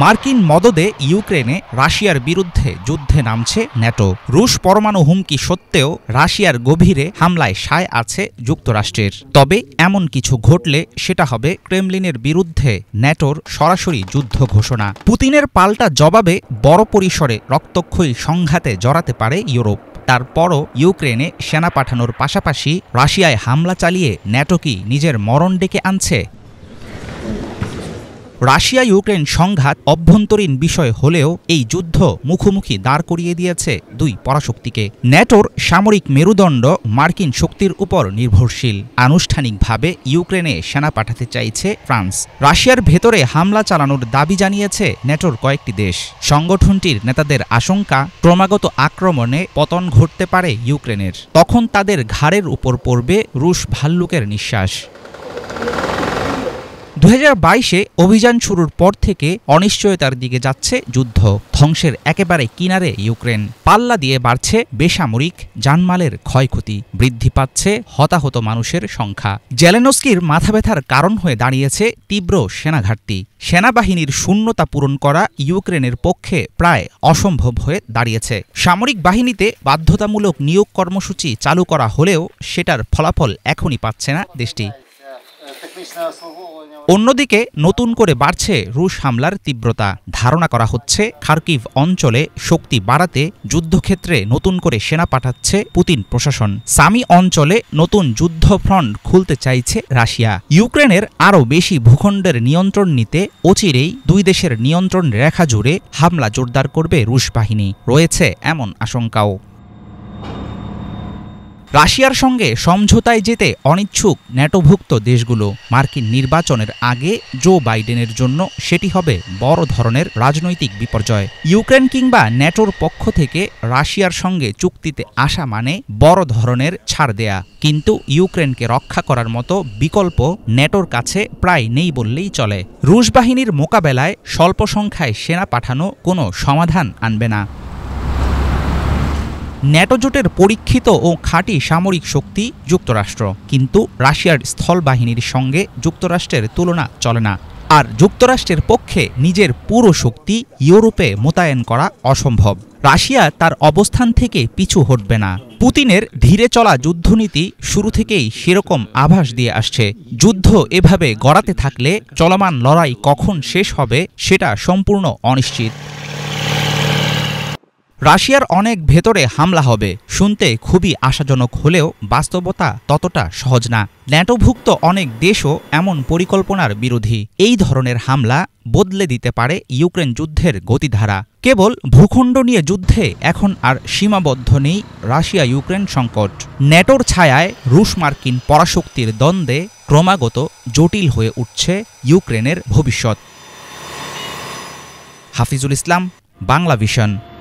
মার্কিন মদদে ইউক্রেনে রাশিয়ার বিরুদ্ধে যুদ্ধে নামছে ন্যাটো রুশ পরমাণু হুমকি সত্ত্বেও রাশিয়ার গভীরে হামলায় সায় আছে যুক্তরাষ্ট্রের তবে এমন কিছু ঘটলে সেটা হবে ক্রেমলিনের বিরুদ্ধে ন্যাটোর সরাসরি যুদ্ধ ঘোষণা পুতিনের পাল্টা জবাবে বড় পরিসরে রক্তক্ষয়ী সংঘাতে জড়াতে পারে ইউরোপ তারপরও ইউক্রেনে সেনা পাঠানোর পাশাপাশি রাশিয়ায় হামলা চালিয়ে ন্যাটো কি নিজের মরণ ডেকে আনছে রাশিয়া ইউক্রেন সংঘাত অভ্যন্তরীণ বিষয় হলেও এই যুদ্ধ মুখোমুখি দাঁড় করিয়ে দিয়েছে দুই পরাশক্তিকে ন্যাটোর সামরিক মেরুদণ্ড মার্কিন শক্তির উপর নির্ভরশীল আনুষ্ঠানিকভাবে ইউক্রেনে সেনা পাঠাতে চাইছে ফ্রান্স রাশিয়ার ভেতরে হামলা চালানোর দাবি জানিয়েছে ন্যাটোর কয়েকটি দেশ সংগঠনটির নেতাদের আশঙ্কা ক্রমাগত আক্রমণে পতন ঘটতে পারে ইউক্রেনের তখন তাদের ঘাড়ের উপর পড়বে রুশ ভাল্লুকের নিঃশ্বাস দু বাইশে অভিযান শুরুর পর থেকে অনিশ্চয়তার দিকে যাচ্ছে যুদ্ধ ধ্বংসের একেবারে কিনারে ইউক্রেন পাল্লা দিয়ে বাড়ছে বেসামরিক জানমালের ক্ষয়ক্ষতি বৃদ্ধি পাচ্ছে হতাহত মানুষের সংখ্যা জেলেনস্কির মাথা ব্যথার কারণ হয়ে দাঁড়িয়েছে তীব্র সেনাঘাটতি সেনাবাহিনীর শূন্যতা পূরণ করা ইউক্রেনের পক্ষে প্রায় অসম্ভব হয়ে দাঁড়িয়েছে সামরিক বাহিনীতে বাধ্যতামূলক নিয়োগ কর্মসূচি চালু করা হলেও সেটার ফলাফল এখনই পাচ্ছে না দেশটি অন্যদিকে নতুন করে বাড়ছে রুশ হামলার তীব্রতা ধারণা করা হচ্ছে খার্কিভ অঞ্চলে শক্তি বাড়াতে যুদ্ধক্ষেত্রে নতুন করে সেনা পাঠাচ্ছে পুতিন প্রশাসন সামি অঞ্চলে নতুন যুদ্ধ ফ্রন্ট খুলতে চাইছে রাশিয়া ইউক্রেনের আরও বেশি ভূখণ্ডের নিয়ন্ত্রণ নিতে অচিরেই দুই দেশের নিয়ন্ত্রণ রেখা জুড়ে হামলা জোরদার করবে রুশ বাহিনী রয়েছে এমন আশঙ্কাও রাশিয়ার সঙ্গে সমঝোতায় যেতে অনিচ্ছুক ন্যাটোভুক্ত দেশগুলো মার্কিন নির্বাচনের আগে জো বাইডেনের জন্য সেটি হবে বড় ধরনের রাজনৈতিক বিপর্যয় ইউক্রেন কিংবা ন্যাটোর পক্ষ থেকে রাশিয়ার সঙ্গে চুক্তিতে আসা মানে বড় ধরনের ছাড় দেয়া কিন্তু ইউক্রেনকে রক্ষা করার মতো বিকল্প ন্যাটোর কাছে প্রায় নেই বললেই চলে রুশ বাহিনীর মোকাবেলায় স্বল্প সংখ্যায় সেনা পাঠানো কোনো সমাধান আনবে না ন্যাটোজোটের পরীক্ষিত ও খাঁটি সামরিক শক্তি যুক্তরাষ্ট্র কিন্তু রাশিয়ার স্থল বাহিনীর সঙ্গে যুক্তরাষ্ট্রের তুলনা চলে না আর যুক্তরাষ্ট্রের পক্ষে নিজের পুরো শক্তি ইউরোপে মোতায়েন করা অসম্ভব রাশিয়া তার অবস্থান থেকে পিছু হটবে না পুতিনের ধীরে চলা যুদ্ধনীতি শুরু থেকেই সেরকম আভাস দিয়ে আসছে যুদ্ধ এভাবে গড়াতে থাকলে চলমান লড়াই কখন শেষ হবে সেটা সম্পূর্ণ অনিশ্চিত রাশিয়ার অনেক ভেতরে হামলা হবে শুনতে খুবই আশাজনক হলেও বাস্তবতা ততটা সহজ না ন্যাটোভুক্ত অনেক দেশও এমন পরিকল্পনার বিরোধী এই ধরনের হামলা বদলে দিতে পারে ইউক্রেন যুদ্ধের গতিধারা কেবল ভূখণ্ড নিয়ে যুদ্ধে এখন আর সীমাবদ্ধ নেই রাশিয়া ইউক্রেন সংকট ন্যাটোর ছায়ায় রুশ মার্কিন পরাশক্তির দ্বন্দ্বে ক্রমাগত জটিল হয়ে উঠছে ইউক্রেনের ভবিষ্যৎ হাফিজুল ইসলাম বাংলা ভিশন